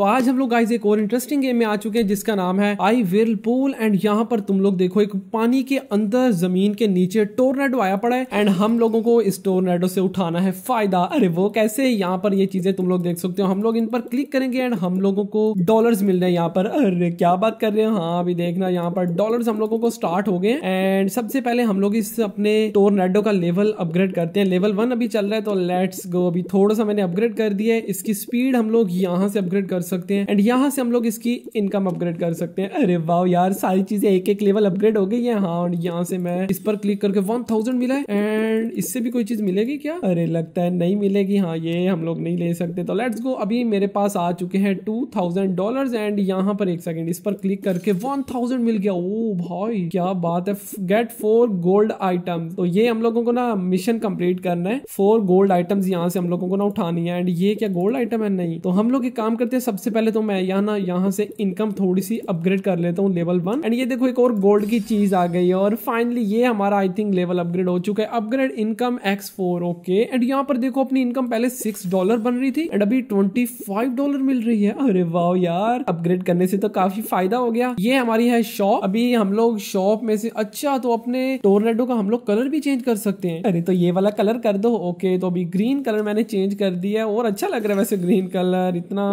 तो आज हम लोग गाइज एक और इंटरेस्टिंग गेम में आ चुके हैं जिसका नाम है आई विल पूल एंड यहाँ पर तुम लोग देखो एक पानी के अंदर जमीन के नीचे टोरनेडो आया पड़ा है एंड हम लोगों को इस टोरनेडो से उठाना है फायदा अरे वो कैसे यहाँ पर ये चीजें तुम लोग देख सकते हो हम लोग इन पर क्लिक करेंगे एंड हम लोगों को डॉलर मिल रहे हैं यहाँ पर अरे क्या बात कर रहे हो हाँ अभी देखना यहाँ पर डॉलर हम लोगों को स्टार्ट हो गए एंड सबसे पहले हम लोग इस अपने टोरनेडो का लेवल अपग्रेड करते हैं लेवल वन अभी चल रहा है तो लेट्स गो अभी थोड़ा सा मैंने अपग्रेड कर दिया है इसकी स्पीड हम लोग यहाँ से अपग्रेड कर सकते हैं एंड यहाँ से हम लोग इसकी इनकम अपग्रेड कर सकते हैं अरे वाह यार सारी चीजें एक एक लेवल अपग्रेड हो गई है हाँ यहाँ से मैं इस पर क्लिक करके वन थाउजेंड मिला है एंड इससे भी कोई चीज मिलेगी क्या अरे लगता है नहीं मिलेगी हाँ ये हम लोग नहीं ले सकते तो लेट्स गो अभी मेरे पास आ चुके हैं टू थाउजेंड डॉलर एंड यहाँ पर एक सेकेंड इस पर क्लिक करके वन थाउजेंड मिल गया ओ भाई क्या बात है गेट फोर गोल्ड आइटम तो ये हम लोगों को ना मिशन कंप्लीट करना है फोर गोल्ड आइटम्स यहाँ से हम लोगों को ना उठानी है एंड ये क्या गोल्ड आइटम है नहीं तो हम लोग एक काम करते हैं सबसे सबसे पहले तो मैं यहाँ ना यहाँ से इनकम थोड़ी सी अपग्रेड कर लेता हूँ लेवल वन एंड ये देखो एक और गोल्ड की चीज आ गई है और फाइनली ये हमारा आई थिंक लेवल अपग्रेड हो चुका है upgrade income X four okay and यहाँ पर देखो अपनी इनकम पहले सिक्स डॉलर बन रही थी एंड अभी ट्वेंटी फाइव डॉलर मिल रही है अरे वाह यार अपग्रेड करने से तो काफी फायदा हो गया ये हमारी है शॉप अभी हम लोग शॉप में से अच्छा तो अपने टोर्नेडो का हम लोग कलर भी चेंज कर सकते हैं अरे तो ये वाला कलर कर दो ओके तो अभी ग्रीन कलर मैंने चेंज कर दिया और अच्छा लग रहा है वैसे ग्रीन कलर इतना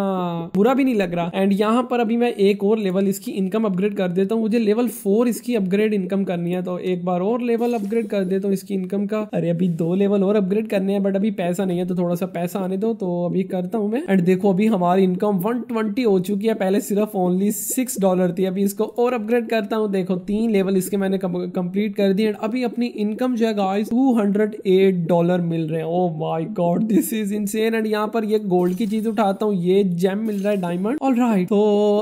बुरा भी नहीं लग रहा एंड यहाँ पर अभी मैं एक और लेवल इसकी इनकम अपग्रेड कर देता हूँ मुझे लेवल फोर इसकी अपग्रेड इनकम करनी है तो एक बार और लेवल अपग्रेड कर देता तो हूँ इसकी इनकम का अरे अभी दो लेवल और अपग्रेड करने हैं बट अभी पैसा नहीं है तो थोड़ा सा पैसा आने दो तो अभी करता हूँ मैं एंड देखो अभी हमारी इनकम वन ट्वेंटी हो चुकी है पहले सिर्फ ओनली सिक्स डॉलर थी अभी इसको और अपग्रेड करता हूँ देखो तीन लेवल इसके मैंने कंप्लीट कर दी एंड अभी अपनी इनकम जो है गाइस 208 डॉलर मिल रहे हैं oh my god this is insane and यहाँ पर ये गोल्ड की चीज उठाता हूँ ये जेम मिल मिल रहा है डायमंड ऑल राइट तो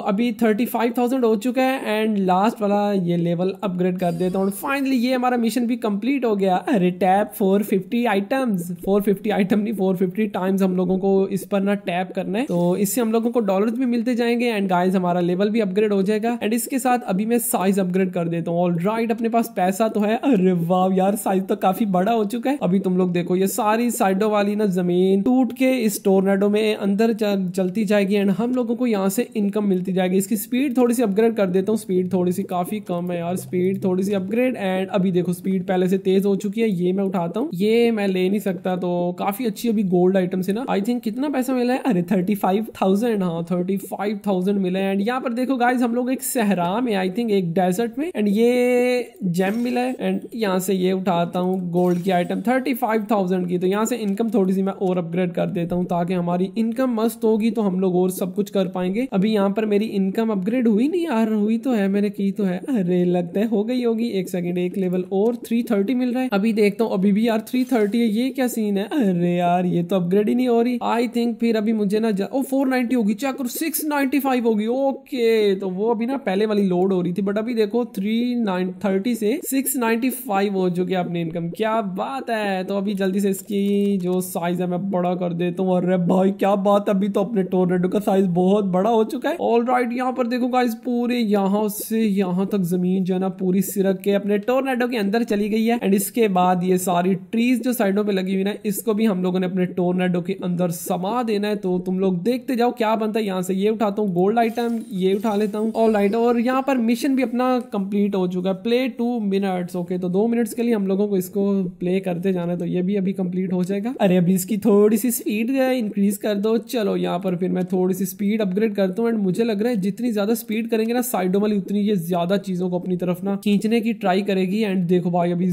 अभी थर्टी फाइव थाउजेंड हो चुका है एंड लास्ट वाला ये लेवल अपग्रेड कर देता हूँ फाइनली ये हमारा मिशन भी कंप्लीट हो गया अरे tap four fifty items four fifty item नहीं फोर फिफ्टी टाइम्स हम लोगों को इस पर ना टैप करना है तो इससे हम लोगों को डॉलर भी मिलते जाएंगे एंड गाइज हमारा लेवल भी अपग्रेड हो जाएगा एंड इसके साथ अभी मैं साइज अपग्रेड कर देता हूँ ऑल राइट अपने पास पैसा तो है अरे वाह यार साइज तो काफी बड़ा हो चुका है अभी तुम लोग देखो ये सारी साइडों वाली ना जमीन टूट के इस टोर्नेडो में अंदर चलती जाएगी एंड हम लोगों को यहाँ से इनकम मिलती जाएगी इसकी स्पीड थोड़ी सी अपग्रेड कर देता हूँ स्पीड थोड़ी सी काफ़ी कम है यार स्पीड थोड़ी सी अपग्रेड एंड अभी देखो स्पीड पहले से तेज़ हो चुकी है ये मैं उठाता हूँ ये मैं ले नहीं सकता तो काफ़ी अच्छी अभी गोल्ड आइटम से ना आई थिंक कितना पैसा मिला है अरे थर्टी फाइव थाउजेंड हाँ थर्टी फाइव थाउजेंड मिले एंड यहाँ पर देखो गाइज हम लोग एक सहरा में आई थिंक एक डेजर्ट में एंड ये जेम मिला है एंड यहाँ से ये उठाता हूँ गोल्ड की आइटम थर्टी फाइव थाउजेंड की तो यहाँ से इनकम थोड़ी सी मैं और अपग्रेड कर देता हूँ ताकि हमारी इनकम मस्त होगी तो हम लोग और सब कुछ कर पाएंगे अभी यहाँ पर मेरी इनकम अपग्रेड हुई नहीं यार हुई तो है मैंने की तो है अरे लगता है हो गई होगी एक सेकंड एक लेवल और थ्री थर्टी मिल रहा है अभी देखता हूँ अभी भी यार थ्री थर्टी है ये क्या सीन है अरे यार ये तो अपग्रेड ही नहीं हो रही आई थिंक फिर अभी मुझे ना ओ फोर नाइनटी होगी चेक करो सिक्स नाइनटी फाइव होगी ओके तो वो अभी ना पहले वाली लोड हो रही थी बट अभी देखो थ्री नाइन थर्टी से सिक्स नाइनटी फाइव हो चुकी है अपनी इनकम क्या बात है तो अभी जल्दी से इसकी जो साइज है मैं बड़ा कर देता हूँ अरे भाई क्या बात अभी तो अपने टोर्नेडो का साइज बहुत बड़ा हो चुका है ऑल राइट यहाँ पर देखो गाइस पूरे यहाँ से यहाँ तक जमीन जो है ना पूरी सिरक के अपने टोरनेडो के अंदर चली गई है एंड इसके बाद ये सारी ट्रीज जो साइडों पे लगी हुई ना इसको भी हम लोगों ने अपने टोरनेडो के अंदर समा देना है तो तुम लोग देखते जाओ क्या बनता है यहाँ से ये उठाता हूँ गोल्ड आइटम ये उठा लेता हूँ ऑल राइट और यहाँ पर मिशन भी अपना कम्प्लीट हो चुका है प्ले टू मिनट्स ओके तो दो मिनट्स के लिए हम लोगों को इसको प्ले करते जाना है तो ये भी अभी कम्प्लीट हो जाएगा अरे अभी इसकी थोड़ी सी स्पीड इंक्रीज कर दो चलो यहाँ पर फिर मैं थोड़ी थोड़ी सी स्पीड अपग्रेड करता हूँ एंड मुझे लग रहा है जितनी ज्यादा स्पीड करेंगे ना वाली उतनी ये ज्यादा चीजों को अपनी तरफ ना खींचने की ट्राई करेगी एंड देखो भाई अभी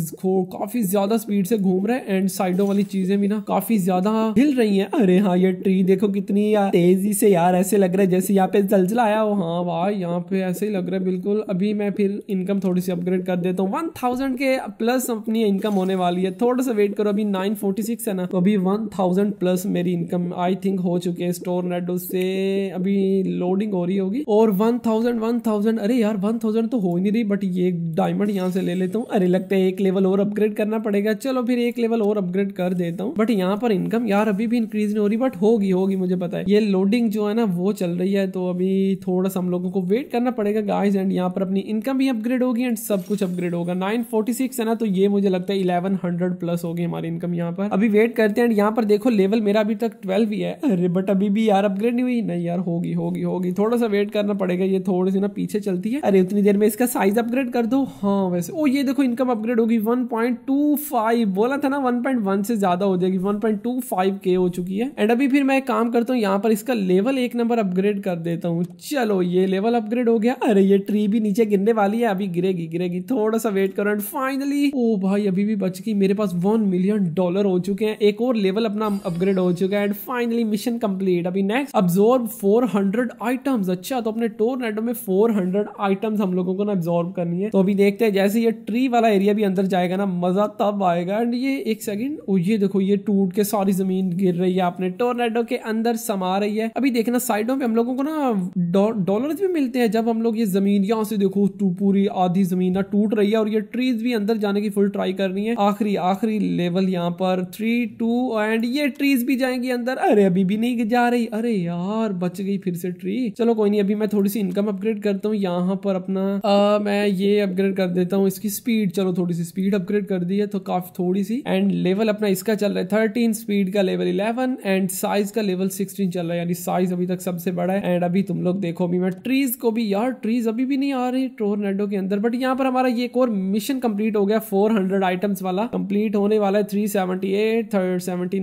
काफी ज्यादा स्पीड से घूम रहा है एंड साइडों वाली चीजें भी ना काफी ज्यादा हिल रही है अरे हाँ ये ट्री देखो कितनी तेजी से यार ऐसे लग रहा है जैसे यहाँ पे जलजला आया हो हाँ भाई यहाँ पे ऐसे ही लग रहा है बिल्कुल अभी मैं फिर इनकम थोड़ी सी अपग्रेड कर देता हूँ वन थाउजेंड के प्लस अपनी इनकम होने वाली है थोड़ा सा वेट करो अभी नाइन फोर्टी सिक्स है ना तो अभी वन थाउजेंड प्लस मेरी इनकम आई थिंक हो चुकी है स्टोर नेटो से में अभी लोडिंग हो रही होगी और वन थाउजेंड वन थाउजेंड अरे यार वन थाउजेंड तो हो ही नहीं रही बट ये डायमंड यहाँ से ले लेता हूँ अरे लगता है एक लेवल और अपग्रेड करना पड़ेगा चलो फिर एक लेवल और अपग्रेड कर देता हूँ बट यहाँ पर इनकम यार अभी भी इंक्रीज नहीं हो रही बट होगी होगी मुझे पता है ये लोडिंग जो है ना वो चल रही है तो अभी थोड़ा सा हम लोगों को वेट करना पड़ेगा गाइज एंड यहाँ पर अपनी इनकम भी अपग्रेड होगी एंड सब कुछ अपग्रेड होगा नाइन फोर्टी सिक्स है ना तो ये मुझे लगता है इलेवन हंड्रेड प्लस होगी हमारी इनकम यहाँ पर अभी वेट करते हैं एंड यहाँ पर देखो लेवल मेरा अभी तक ट्वेल्व ही है अरे बट अभी भी यार अपग्रेड नहीं हुई नहीं नहीं यार होगी होगी होगी थोड़ा सा वेट करना पड़ेगा ये थोड़ी सी ना पीछे चलती है अरे उतनी देर में इसका साइज अपग्रेड कर दो हाँ वैसे ओ ये देखो इनकम अपग्रेड होगी 1.25 बोला था ना 1.1 से ज्यादा हो जाएगी 1.25 के हो चुकी है एंड अभी फिर मैं एक काम करता हूँ यहाँ पर इसका लेवल एक नंबर अपग्रेड कर देता हूँ चलो ये लेवल अपग्रेड हो गया अरे ये ट्री भी नीचे गिरने वाली है अभी गिरेगी गिरेगी थोड़ा सा वेट करो एंड फाइनली ओ भाई अभी भी बच गई मेरे पास वन मिलियन डॉलर हो चुके हैं एक और लेवल अपना अपग्रेड हो चुका है एंड फाइनली मिशन कंप्लीट अभी नेक्स्ट अब एब्जॉर्ब 400 आइटम्स अच्छा तो अपने टोरनेडो में 400 आइटम्स हम लोगों को ना एब्जॉर्ब करनी है तो अभी देखते हैं जैसे ये ट्री वाला एरिया भी अंदर जाएगा ना मजा तब आएगा एंड ये एक सेकंड ये देखो ये टूट के सारी जमीन गिर रही है अपने टोरनेडो के अंदर समा रही है अभी देखना साइडों पर हम लोगों को ना डॉलर भी मिलते हैं जब हम लोग ये जमीन यहाँ से देखो तो पूरी आधी जमीन ना टूट रही है और ये ट्रीज भी अंदर जाने की फुल ट्राई करनी है आखिरी आखिरी लेवल यहाँ पर थ्री टू एंड ये ट्रीज भी जाएंगी अंदर अरे अभी भी नहीं जा रही अरे यार यार बच गई फिर से ट्री चलो कोई नहीं अभी मैं थोड़ी सी इनकम अपग्रेड करता हूँ यहाँ पर अपना आ, मैं ये अपग्रेड कर देता हूँ इसकी स्पीड चलो थोड़ी सी स्पीड अपग्रेड कर दी है तो काफी थोड़ी सी एंड लेवल अपना इसका चल रहा है थर्टीन स्पीड का लेवल इलेवन एंड साइज का लेवल सिक्सटीन चल रहा है यानी साइज अभी तक सबसे बड़ा है एंड अभी तुम लोग देखो अभी मैं ट्रीज को भी यार ट्रीज अभी भी नहीं आ रही टोरनेडो के अंदर बट यहाँ पर हमारा ये एक और मिशन कंप्लीट हो गया फोर आइटम्स वाला कंप्लीट होने वाला है थ्री सेवेंटी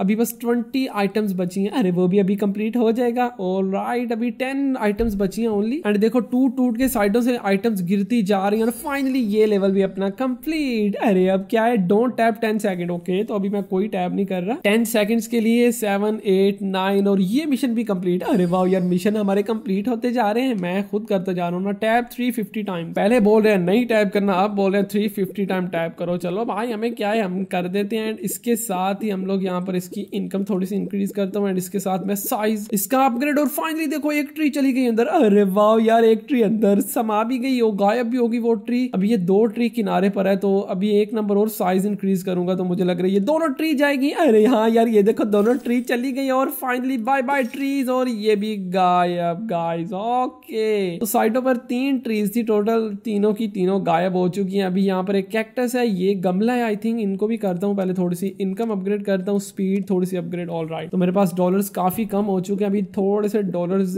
अभी बस ट्वेंटी आइटम्स बची है अरे वो भी अभी कंप्लीट कंप्लीट हो जाएगा और राइट अभी टेन आइटम्स बची हैं ओनली एंड देखो टूट टूट के साइडों से आइटम्स गिरती जा रही है और फाइनली ये लेवल भी अपना कंप्लीट अरे अब क्या है don't tap ten second okay तो अभी मैं कोई टैप नहीं कर रहा टेन सेकेंड्स के लिए सेवन एट नाइन और ये मिशन भी कंप्लीट अरे वाह यार मिशन हमारे कंप्लीट होते जा रहे हैं मैं खुद करते जा रहा हूँ ना टैप थ्री फिफ्टी टाइम पहले बोल रहे हैं नहीं टैप करना अब बोल रहे हैं थ्री फिफ्टी टाइम टैप करो चलो भाई हमें क्या है हम कर देते हैं एंड इसके साथ ही हम लोग यहाँ पर इसकी इनकम थोड़ी सी इंक्रीज करता हूँ एंड इसके साथ मैं साइज गाइज इसका अपग्रेड और फाइनली देखो एक ट्री चली गई अंदर अरे वाह यार एक ट्री अंदर समा भी गई हो गायब भी होगी वो ट्री अभी ये दो ट्री किनारे पर है तो अभी एक नंबर और साइज इंक्रीज करूंगा तो मुझे लग रहा है ये दोनों ट्री जाएगी अरे हाँ यार ये देखो दोनों ट्री चली गई और फाइनली बाय बाय ट्रीज और ये भी गायब गाइज ओके तो साइडों पर तीन ट्रीज थी टोटल तीनों की तीनों गायब हो चुकी है अभी यहाँ पर एक कैक्टस है ये गमला है आई थिंक इनको भी करता हूँ पहले थोड़ी सी इनकम अपग्रेड करता हूँ स्पीड थोड़ी सी अपग्रेड ऑल राइट तो मेरे पास डॉलर्स काफी कम हो चुके चुके हैं अभी थोड़े से डॉलर्स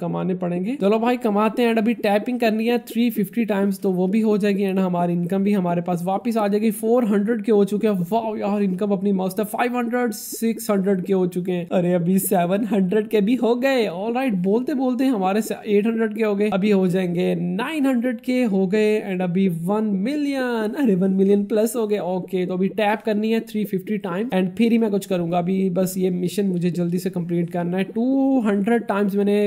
कमाने पड़ेंगे चलो भाई कमाते हैं एंड अभी टैपिंग करनी है फिफ्टी टाइम्स तो वो भी हो जाएगी एंड हमारी इनकम भी हमारे पास वापस आ जाएगी फोर हंड्रेड के हो चुके हैं वाह यार इनकम अपनी मस्त है सिक्स हंड्रेड के हो चुके हैं अरे अभी सेवन हंड्रेड के भी हो गए ऑल राइट बोलते बोलते हमारे एट हंड्रेड के हो गए अभी हो जाएंगे नाइन हंड्रेड के हो गए एंड अभी वन मिलियन अरे वन मिलियन प्लस हो गए ओके तो अभी टैप करनी है थ्री फिफ्टी टाइम एंड फिर ही मैं कुछ करूंगा अभी बस ये मिशन मुझे जल्दी से कंप्लीट करना है टू हंड्रेड टाइम्स मैंने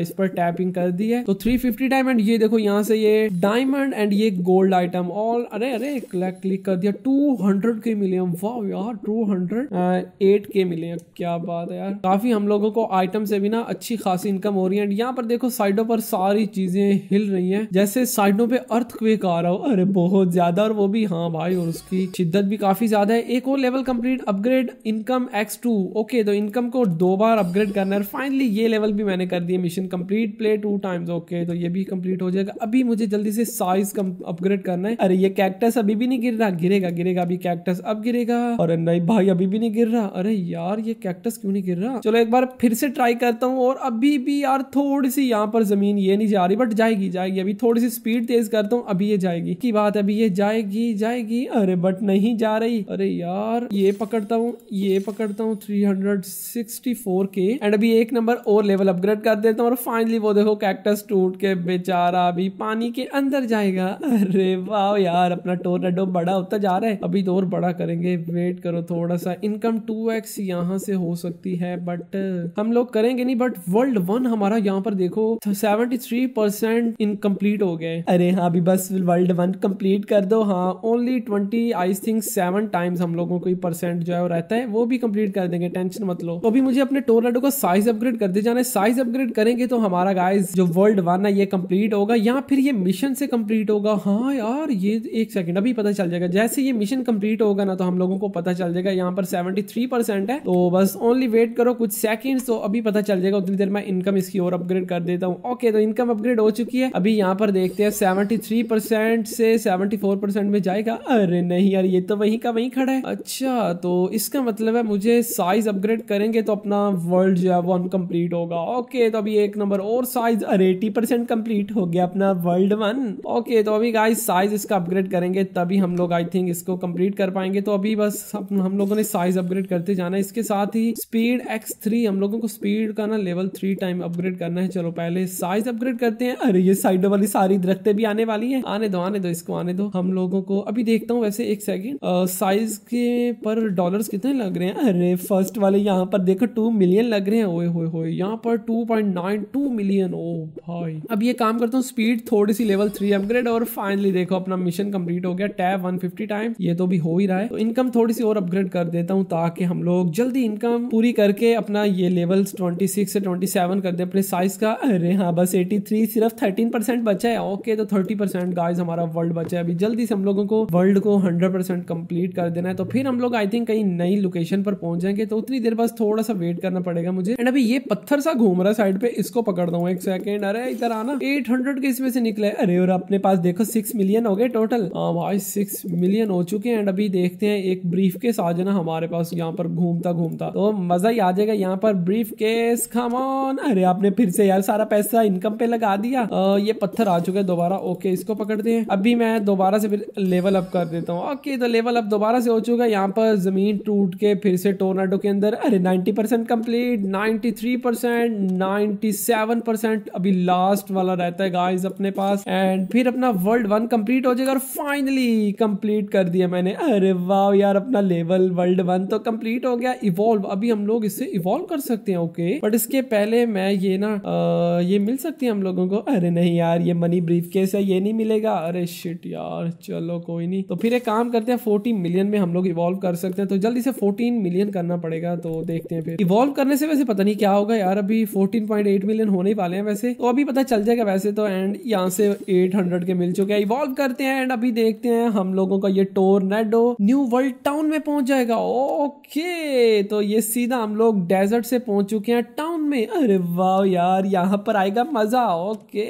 इस पर टैपिंग कर दी है तो थ्री फिफ्टी टाइम एंड ये देखो यहाँ से ये डायमंड एंड ये गोल्ड आइटम ऑल अरे अरे क्लिक कर दिया टू हंड्रेड के मिले हम वाह यार टू हंड्रेड एट के मिले हैं क्या बात है यार काफी हम लोगों को आइटम से भी ना अच्छी खासी इनकम हो रही है एंड यहाँ पर देखो साइडों पर सारी चीजें हिल रही है जैसे साइडों पे अर्थ क्वेक आ रहा हो अरे बहुत ज्यादा और वो भी हाँ भाई और उसकी शिद्दत भी काफी ज्यादा है एक और level complete upgrade income X two okay तो इनकम को दो बार अपग्रेड कर करना फाइनली ये लेवल भी मैंने कर दिया mission complete play two times okay तो ये भी कंप्लीट हो जाएगा अभी मुझे जल्दी से साइज अपग्रेड करना है अरे ये कैक्टस अभी भी नहीं गिर रहा गिरेगा गिरेगा अभी कैक्टस अब गिरेगा और नहीं भाई अभी भी नहीं गिर रहा अरे यार ये कैक्टस क्यों नहीं गिर रहा चलो एक बार फिर से ट्राई करता हूँ और अभी भी यार थोड़ी सी यहाँ पर जमीन ये नहीं जा रही बट जाएगी जाएगी अभी थोड़ी सी स्पीड तेज करता हूँ अभी ये जाएगी की बात अभी ये जाएगी जाएगी अरे बट नहीं जा रही अरे यार ये पकड़ता हूँ ये पकड़ता हूँ थ्री हंड्रेड सिक्सटी फोर के एंड अभी एक नंबर और लेवल अपग्रेड कर देता हूँ और फाइनली वो देखो कैक्टस टूट के बेचारा अभी पानी के अंदर जाएगा अरे वाह यार अपना टोर्नाडो बड़ा होता जा रहा है अभी तो और बड़ा करेंगे वेट करो थोड़ा सा इनकम टू एक्स यहाँ से हो सकती है बट uh, हम लोग करेंगे नहीं बट वर्ल्ड वन हमारा यहाँ पर देखो सेवेंटी थ्री परसेंट इनकम्प्लीट हो गए अरे हाँ अभी बस वर्ल्ड वन कम्प्लीट कर दो हाँ only twenty I think seven times हम लोगों को परसेंट जो है वो रहता है वो भी कम्प्लीट कर देंगे टेंशन मत लो तो अभी मुझे अपने टोर्नाडो का साइज अपग्रेड कर जाना है साइज अपग्रेड करेंगे तो हमारा गाइज जो वर्ल्ड वन है ये कंप्लीट होगा या फिर ये मिशन से कंप्लीट होगा हाँ यार ये एक सेकंड अभी पता चल जाएगा जैसे ये मिशन कंप्लीट होगा ना तो हम लोगों को पता चल जाएगा यहाँ पर सेवेंटी थ्री परसेंट है तो बस ओनली वेट करो कुछ सेकेंड तो अभी पता चल जाएगा उतनी देर में इनकम इसकी और अपग्रेड कर देता हूँ ओके तो इनकम अपग्रेड हो चुकी है अभी यहाँ पर देखते हैं सेवेंटी थ्री परसेंट से सेवेंटी फोर परसेंट में जाएगा अरे नहीं यार ये तो वहीं का वहीं खड़ा है अच्छा तो इसका मतलब है मुझे साइज अपग्रेड करेंगे तो अपना वर्ल्ड जो है वन कंप्लीट होगा ओके तो अभी एक नंबर और साइज एटी परसेंट कम्प्लीट हो गया अपना वर्ल्ड वन ओके तो अभी गाइज साइज इसका अपग्रेड करेंगे तभी हम लोग आई थिंक इसको कम्प्लीट कर पाएंगे तो अभी बस हम लोगों ने साइज अपग्रेड करते जाना इसके साथ ही स्पीड एक्स थ्री हम लोगों को स्पीड का ना लेवल थ्री टाइम अपग्रेड करना है चलो पहले साइज अपग्रेड करते हैं अरे ये साइड वाली सारी दरख्तें भी आने वाली है आने दो आने दो इसको आने दो हम लोगों को अभी देखता हूँ वैसे एक सेकेंड साइज के पर डॉलर कितने लग रहे हैं अरे फर्स्ट वाले यहाँ पर देखो टू मिलियन लग रहे हैं अरे ओए होए होए यहाँ पर 2.92 मिलियन ओ भाई अब ये काम करता हूँ स्पीड थोड़ी सी लेवल थ्री अपग्रेड और फाइनली देखो अपना मिशन कंप्लीट हो गया टैब 150 टाइम ये तो भी हो ही रहा है तो इनकम थोड़ी सी और अपग्रेड कर देता हूँ ताकि हम लोग जल्दी इनकम पूरी करके अपना ये लेवल ट्वेंटी से ट्वेंटी कर दे अपने साइज का अरे हाँ बस एटी सिर्फ थर्टीन बचा है ओके तो थर्टी परसेंट गाइज हमारा वर्ल्ड बचा है अभी जल्दी से हम लोगों को वर्ल्ड को हंड्रेड परसेंट कंप्लीट कर देना है तो फिर हम लोग आई थिंक कहीं नई लोकेशन पर पहुंच जाएंगे तो उतनी देर बस थोड़ा सा वेट करना पड़ेगा मुझे मुझे एंड अभी ये पत्थर सा घूम रहा है साइड पे इसको पकड़ता हूँ एक सेकंड अरे इधर आना एट हंड्रेड के इसमें से निकले अरे और अपने पास देखो सिक्स मिलियन हो गए टोटल हाँ भाई सिक्स मिलियन हो चुके हैं एंड अभी देखते हैं एक ब्रीफ केस आ जाना हमारे पास यहाँ पर घूमता घूमता तो मजा ही आ जाएगा यहाँ पर ब्रीफ केस खामोन अरे आपने फिर से यार सारा पैसा इनकम पे लगा दिया आ, ये पत्थर आ चुका है दोबारा ओके इसको पकड़ते हैं अभी मैं दोबारा से फिर लेवल अप कर देता हूँ ओके तो लेवल अप दोबारा से हो चुका है यहाँ पर जमीन टूट के फिर से टोर्नाडो के अंदर अरे ninety percent complete 93 percent percent अभी लास्ट वाला रहता है गाइस अपने पास एंड फिर अपना वर्ल्ड वन कंप्लीट हो जाएगा और फाइनली कंप्लीट कर दिया मैंने अरे वाह यार अपना लेवल वर्ल्ड वन तो कंप्लीट हो गया इवॉल्व अभी हम लोग इससे इवॉल्व कर सकते हैं ओके बट इसके पहले मैं ये ना आ, ये मिल सकती है हम लोगों को अरे नहीं यार ये मनी ब्रीफ केस है ये नहीं मिलेगा अरे शिट यार चलो कोई नहीं तो फिर एक काम करते हैं फोर्टीन मिलियन में हम लोग इवॉल्व कर सकते हैं तो जल्दी से फोर्टीन मिलियन करना पड़ेगा तो देखते हैं फिर इवॉल्व करने से वैसे पता नहीं क्या होगा यार अभी 14.8 मिलियन होने ही वाले हैं वैसे तो अभी पता चल जाएगा वैसे तो एंड यहाँ से 800 के मिल चुके हैं इवॉल्व करते हैं एंड अभी देखते हैं हम लोगों का ये tornado new world town में पहुंच जाएगा ओके तो ये सीधा हम लोग डेजर्ट से पहुंच चुके हैं टाउन में अरे वाह यार यहाँ पर आएगा मजा ओके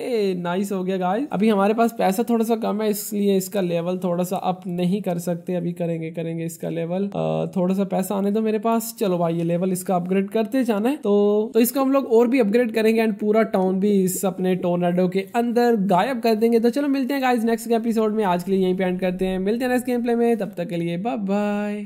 नाइस हो गया गाइस अभी हमारे पास पैसा थोड़ा सा कम है इसलिए इसका लेवल थोड़ा सा अप नहीं कर सकते अभी करेंगे करेंगे इसका लेवल थोड़ा सा पैसा आने दो मेरे पास चलो भाई ये लेवल इसका अपग्रेड करते जाना है तो तो इसको हम लोग और भी अपग्रेड करेंगे एंड पूरा टाउन भी इस अपने टोर्नाडो के अंदर गायब कर देंगे तो चलो मिलते हैं गाइज नेक्स्ट एपिसोड में आज के लिए यहीं पे एंड करते हैं मिलते हैं नेक्स्ट गेम प्ले में तब तक के लिए बाय बाय